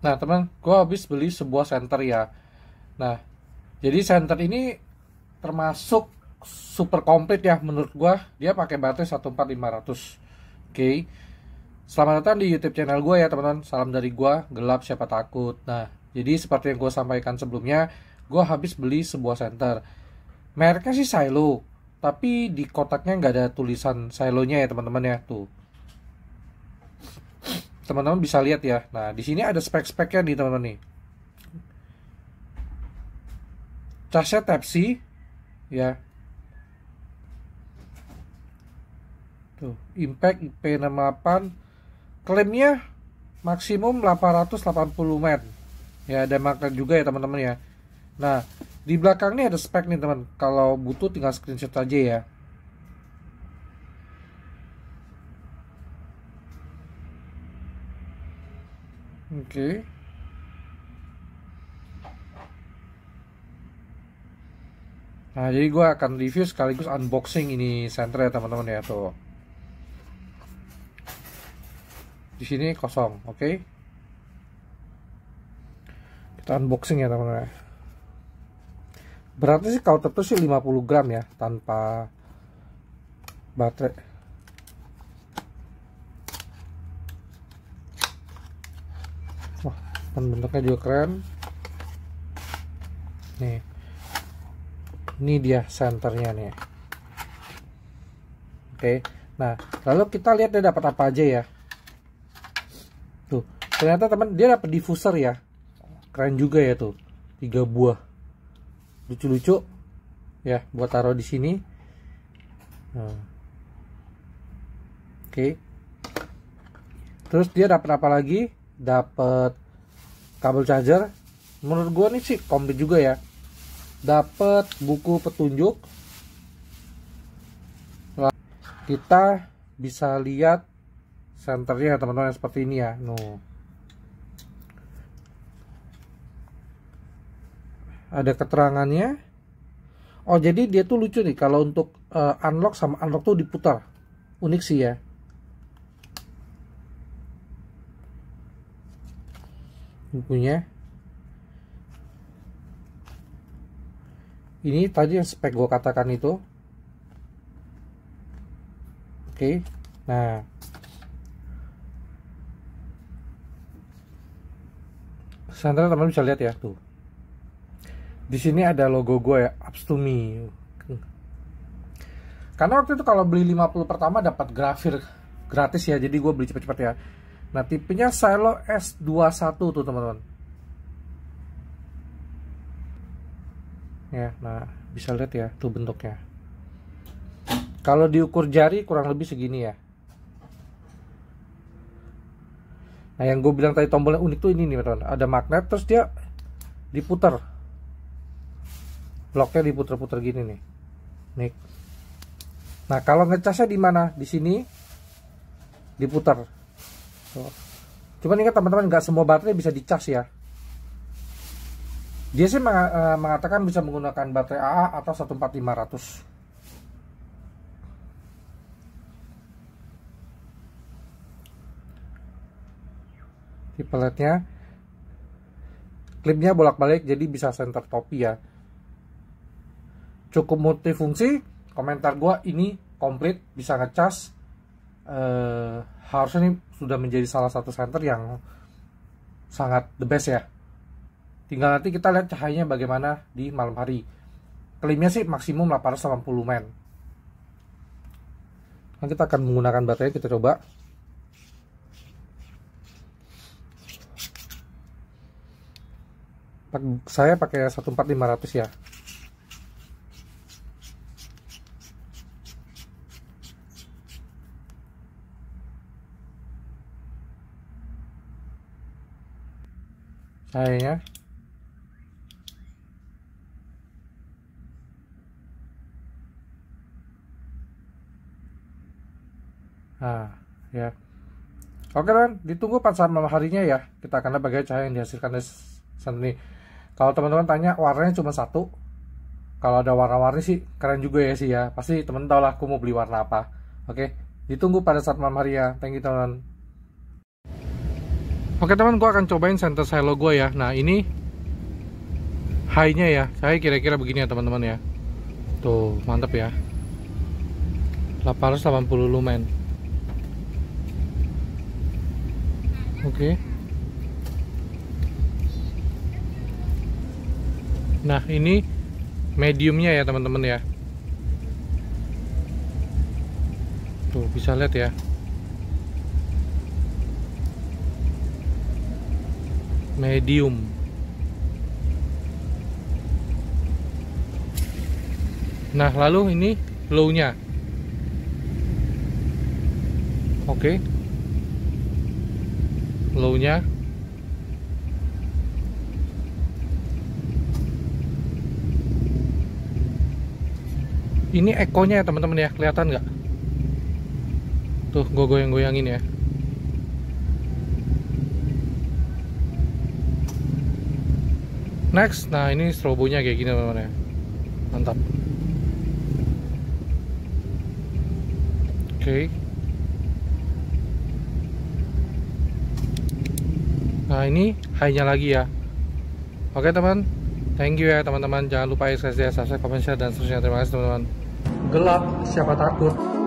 Nah teman, gue habis beli sebuah senter ya. Nah, jadi senter ini termasuk super komplit ya menurut gue. Dia pakai baterai 14500. Oke. Okay. Selamat datang di YouTube channel gue ya teman-teman. Salam dari gue, gelap siapa takut. Nah, jadi seperti yang gue sampaikan sebelumnya, gue habis beli sebuah senter. Mereknya sih Silo, tapi di kotaknya nggak ada tulisan Silonya ya teman-teman ya tuh teman-teman bisa lihat ya. Nah, di sini ada spek-speknya nih teman-teman nih. Charge Type C ya. Tuh, Impact IP68 klaimnya maksimum 880 m. Ya, ada magnet juga ya teman-teman ya. Nah, di belakang ini ada spek nih teman. Kalau butuh tinggal screenshot aja ya. Oke. Okay. Nah, jadi gue akan review sekaligus unboxing ini senter ya teman-teman ya tuh. Di sini kosong, oke? Okay? Kita unboxing ya teman-teman. Ya. Berarti sih kalau tertutup sih 50 gram ya tanpa baterai. dan bentuknya juga keren nih ini dia senternya nih oke nah lalu kita lihat dia dapat apa aja ya tuh ternyata teman dia dapat diffuser ya keren juga ya tuh tiga buah lucu-lucu ya buat taruh di sini nah. oke terus dia dapat apa lagi dapat kabel charger menurut gua nih sih komplit juga ya dapat buku petunjuk kita bisa lihat senternya ya, teman-teman seperti ini ya no. ada keterangannya oh jadi dia tuh lucu nih kalau untuk uh, unlock sama unlock tuh diputar unik sih ya bukunya ini tadi yang spek gue katakan itu oke nah Sandra teman bisa lihat ya tuh. Di sini ada logo gue ya, Ups to Me. Karena waktu itu kalau beli 50 pertama dapat grafir gratis ya, jadi gue beli cepet-cepet ya. Nah tipenya silo S21 tuh teman-teman Ya nah bisa lihat ya tuh bentuknya Kalau diukur jari kurang lebih segini ya Nah yang gue bilang tadi tombolnya unik tuh ini nih teman-teman Ada magnet terus dia diputar Bloknya diputar-putar gini nih Nih Nah kalau ngecasnya di mana? Di sini diputar Cuman ingat teman-teman nggak semua baterai bisa dicas ya. Dia sih e, mengatakan bisa menggunakan baterai AA atau 14500. Tipe LED-nya klipnya bolak-balik jadi bisa center topi ya. Cukup multifungsi, komentar gua ini komplit bisa ngecas uh, harusnya ini sudah menjadi salah satu center yang sangat the best ya tinggal nanti kita lihat cahayanya bagaimana di malam hari klaimnya sih maksimum 880 men nah, kita akan menggunakan baterai kita coba saya pakai 14500 ya ya. Nah, ya. Oke teman, ditunggu pada sama harinya ya. Kita akan lihat bagaimana cahaya yang dihasilkan dari ini. Kalau teman-teman tanya warnanya cuma satu, kalau ada warna-warni sih keren juga ya sih ya. Pasti teman tau lah aku mau beli warna apa. Oke, ditunggu pada saat malam hari ya. Thank you teman. teman. Oke teman, gue akan cobain center silo gue ya. Nah ini high-nya ya. Saya kira-kira begini ya teman-teman ya. Tuh mantep ya. 880 lumen. Oke. Okay. Nah ini mediumnya ya teman-teman ya. Tuh bisa lihat ya. medium nah lalu ini low nya oke okay. low nya ini nya ya teman-teman ya kelihatan nggak tuh gue goyang-goyangin ya next nah ini strobonya kayak gini teman-teman ya mantap oke okay. nah ini high nya lagi ya oke okay, teman thank you ya teman-teman jangan lupa like, ya, share, ya. subscribe, comment, share dan seterusnya terima kasih teman-teman gelap siapa takut